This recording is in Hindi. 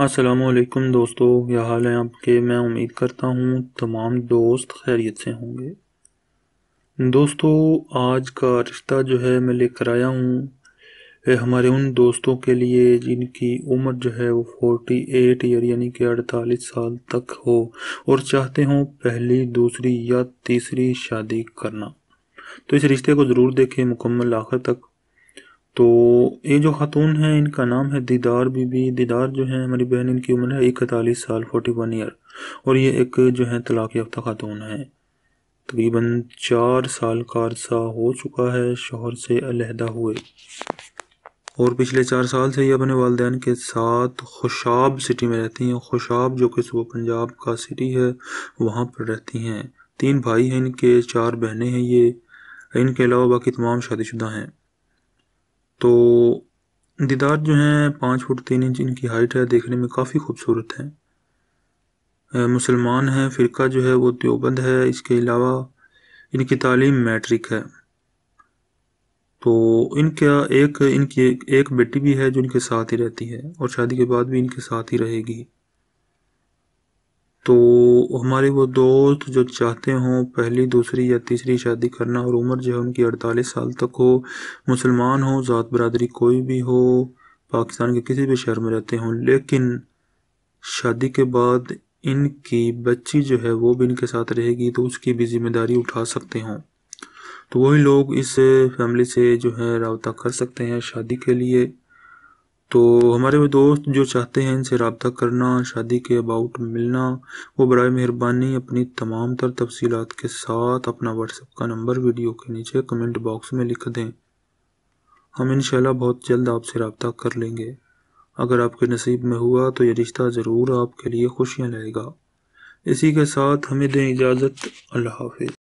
असलकुम दोस्तों क्या हाल है आपके मैं उम्मीद करता हूँ तमाम दोस्त खैरियत से होंगे दोस्तों आज का रिश्ता जो है मैं लेकर आया हूँ हमारे उन दोस्तों के लिए जिनकी उम्र जो है वो फोर्टी एट ईयर यानी कि अड़तालीस साल तक हो और चाहते हों पहली दूसरी या तीसरी शादी करना तो इस रिश्ते को ज़रूर देखें मुकम्मल आखिर तक तो ये जो खातून है इनका नाम है दीदार बीबी दीदार जो है हमारी बहन इनकी उम्र है इकतालीस साल फोर्टी वन ईयर और ये एक जो है तलाक याफ्ता खातून है तकरीबन चार साल का अरसा हो चुका है शोहर से अलहदा हुए और पिछले चार साल से ये अपने वालदेन के साथ खुशाब सिटी में रहती हैं खुशाब जो कि सुबह पंजाब का सिटी है वहाँ पर रहती हैं तीन भाई हैं इनके चार बहनें हैं ये इनके अलावा बाकी तमाम शादीशुदा हैं तो दीदार जो हैं पाँच फुट तीन इंच इनकी हाइट है देखने में काफ़ी खूबसूरत हैं मुसलमान हैं फ़िरका जो है वो देवबंद है इसके अलावा इनकी तालीम मैट्रिक है तो इनका एक इनकी एक, एक बेटी भी है जो इनके साथ ही रहती है और शादी के बाद भी इनके साथ ही रहेगी तो हमारे वो दोस्त जो चाहते हों पहली दूसरी या तीसरी शादी करना और उम्र जो है उनकी अड़तालीस साल तक हो मुसलमान हो ज़ात बरदरी कोई भी हो पाकिस्तान के किसी भी शहर में रहते हों लेकिन शादी के बाद इनकी बच्ची जो है वो भी इनके साथ रहेगी तो उसकी भी जिम्मेदारी उठा सकते हों तो वही लोग इस फैमिली से जो है रबता कर सकते हैं शादी के लिए तो हमारे वो दोस्त जो चाहते हैं इनसे रबता करना शादी के अबाउट मिलना वो बर मेहरबानी अपनी तमाम तर तफसीत के साथ अपना व्हाट्सएप का नंबर वीडियो के नीचे कमेंट बॉक्स में लिख दें हम इन बहुत जल्द आपसे रबता कर लेंगे अगर आपके नसीब में हुआ तो ये रिश्ता ज़रूर आपके लिए खुशियाँ लाएगा इसी के साथ हमें दें इजाज़त अल्लाह हाफि